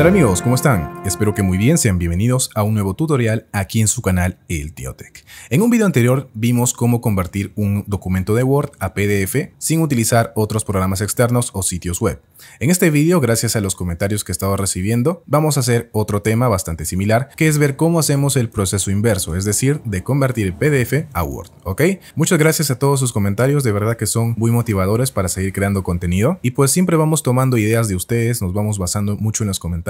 Hola amigos? ¿Cómo están? Espero que muy bien, sean bienvenidos a un nuevo tutorial aquí en su canal El Tiotec. En un video anterior vimos cómo convertir un documento de Word a PDF sin utilizar otros programas externos o sitios web. En este video, gracias a los comentarios que he estado recibiendo, vamos a hacer otro tema bastante similar, que es ver cómo hacemos el proceso inverso, es decir, de convertir PDF a Word, ¿ok? Muchas gracias a todos sus comentarios, de verdad que son muy motivadores para seguir creando contenido y pues siempre vamos tomando ideas de ustedes, nos vamos basando mucho en los comentarios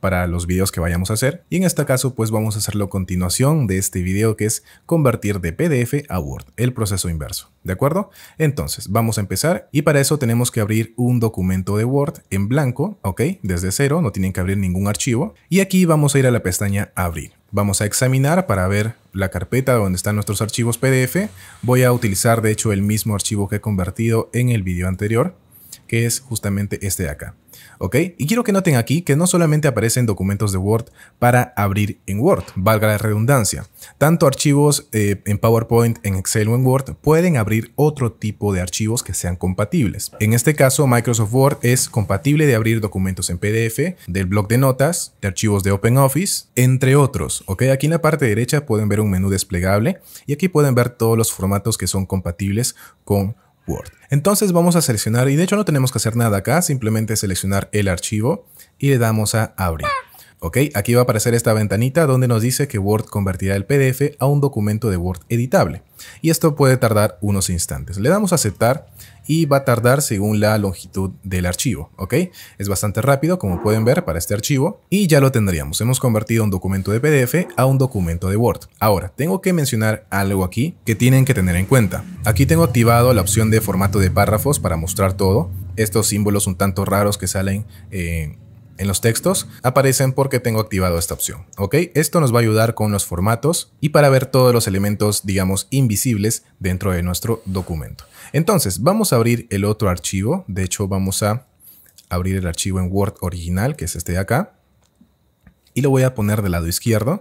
para los videos que vayamos a hacer. Y en este caso, pues vamos a hacerlo a continuación de este video que es convertir de PDF a Word, el proceso inverso. ¿De acuerdo? Entonces, vamos a empezar y para eso tenemos que abrir un documento de Word en blanco, ¿ok? Desde cero, no tienen que abrir ningún archivo. Y aquí vamos a ir a la pestaña Abrir. Vamos a examinar para ver la carpeta donde están nuestros archivos PDF. Voy a utilizar de hecho el mismo archivo que he convertido en el video anterior, que es justamente este de acá. ¿ok? Y quiero que noten aquí que no solamente aparecen documentos de Word para abrir en Word, valga la redundancia. Tanto archivos eh, en PowerPoint, en Excel o en Word pueden abrir otro tipo de archivos que sean compatibles. En este caso, Microsoft Word es compatible de abrir documentos en PDF, del blog de notas, de archivos de OpenOffice, entre otros, ¿ok? Aquí en la parte derecha pueden ver un menú desplegable y aquí pueden ver todos los formatos que son compatibles con entonces vamos a seleccionar, y de hecho no tenemos que hacer nada acá, simplemente seleccionar el archivo y le damos a abrir. ¿ok? Aquí va a aparecer esta ventanita donde nos dice que Word convertirá el PDF a un documento de Word editable. Y esto puede tardar unos instantes. Le damos a aceptar y va a tardar según la longitud del archivo, ¿ok? Es bastante rápido, como pueden ver, para este archivo. Y ya lo tendríamos. Hemos convertido un documento de PDF a un documento de Word. Ahora, tengo que mencionar algo aquí que tienen que tener en cuenta. Aquí tengo activado la opción de formato de párrafos para mostrar todo. Estos símbolos un tanto raros que salen... en eh, en los textos aparecen porque tengo activado esta opción. ¿ok? Esto nos va a ayudar con los formatos y para ver todos los elementos, digamos, invisibles dentro de nuestro documento. Entonces, vamos a abrir el otro archivo. De hecho, vamos a abrir el archivo en Word original, que es este de acá. Y lo voy a poner del lado izquierdo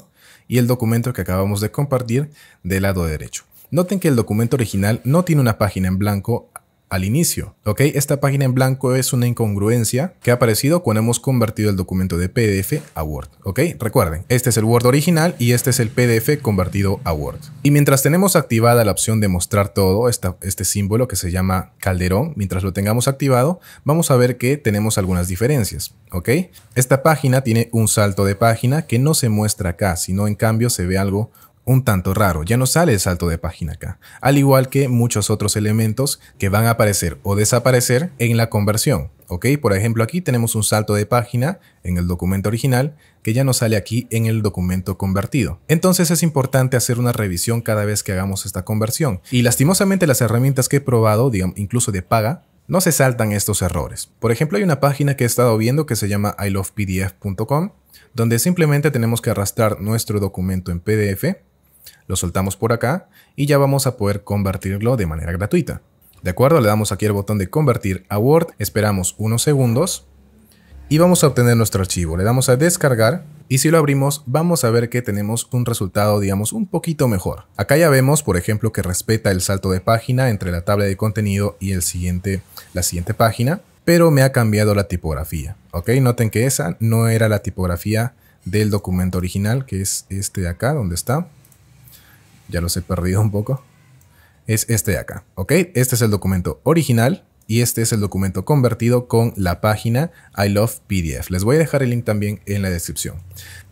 y el documento que acabamos de compartir del lado derecho. Noten que el documento original no tiene una página en blanco al inicio. ¿ok? Esta página en blanco es una incongruencia que ha aparecido cuando hemos convertido el documento de PDF a Word. ¿ok? Recuerden, este es el Word original y este es el PDF convertido a Word. Y mientras tenemos activada la opción de mostrar todo, esta, este símbolo que se llama calderón, mientras lo tengamos activado, vamos a ver que tenemos algunas diferencias. ¿ok? Esta página tiene un salto de página que no se muestra acá, sino en cambio se ve algo un tanto raro, ya no sale el salto de página acá, al igual que muchos otros elementos que van a aparecer o desaparecer en la conversión. ¿ok? Por ejemplo, aquí tenemos un salto de página en el documento original que ya no sale aquí en el documento convertido. Entonces es importante hacer una revisión cada vez que hagamos esta conversión. Y lastimosamente las herramientas que he probado, incluso de paga, no se saltan estos errores. Por ejemplo, hay una página que he estado viendo que se llama ilovepdf.com, donde simplemente tenemos que arrastrar nuestro documento en PDF lo soltamos por acá y ya vamos a poder convertirlo de manera gratuita. De acuerdo, le damos aquí el botón de convertir a Word, esperamos unos segundos y vamos a obtener nuestro archivo. Le damos a descargar y si lo abrimos vamos a ver que tenemos un resultado digamos un poquito mejor. Acá ya vemos por ejemplo que respeta el salto de página entre la tabla de contenido y el siguiente, la siguiente página, pero me ha cambiado la tipografía. Ok, noten que esa no era la tipografía del documento original que es este de acá donde está ya los he perdido un poco, es este de acá, ¿ok? Este es el documento original y este es el documento convertido con la página I Love PDF. Les voy a dejar el link también en la descripción.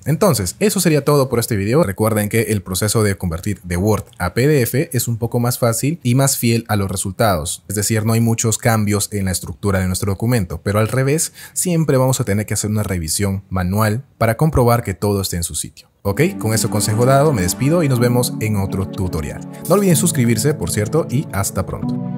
Entonces, eso sería todo por este video. Recuerden que el proceso de convertir de Word a PDF es un poco más fácil y más fiel a los resultados. Es decir, no hay muchos cambios en la estructura de nuestro documento, pero al revés, siempre vamos a tener que hacer una revisión manual para comprobar que todo esté en su sitio. Ok, con ese consejo dado me despido y nos vemos en otro tutorial. No olviden suscribirse, por cierto, y hasta pronto.